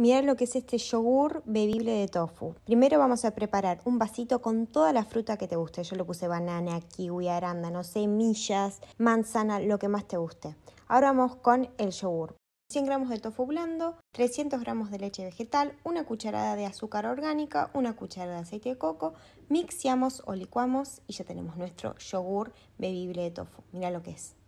Mirá lo que es este yogur bebible de tofu. Primero vamos a preparar un vasito con toda la fruta que te guste. Yo le puse banana, kiwi, arándano, semillas, manzana, lo que más te guste. Ahora vamos con el yogur. 100 gramos de tofu blando, 300 gramos de leche vegetal, una cucharada de azúcar orgánica, una cucharada de aceite de coco, Mixiamos o licuamos y ya tenemos nuestro yogur bebible de tofu. Mira lo que es.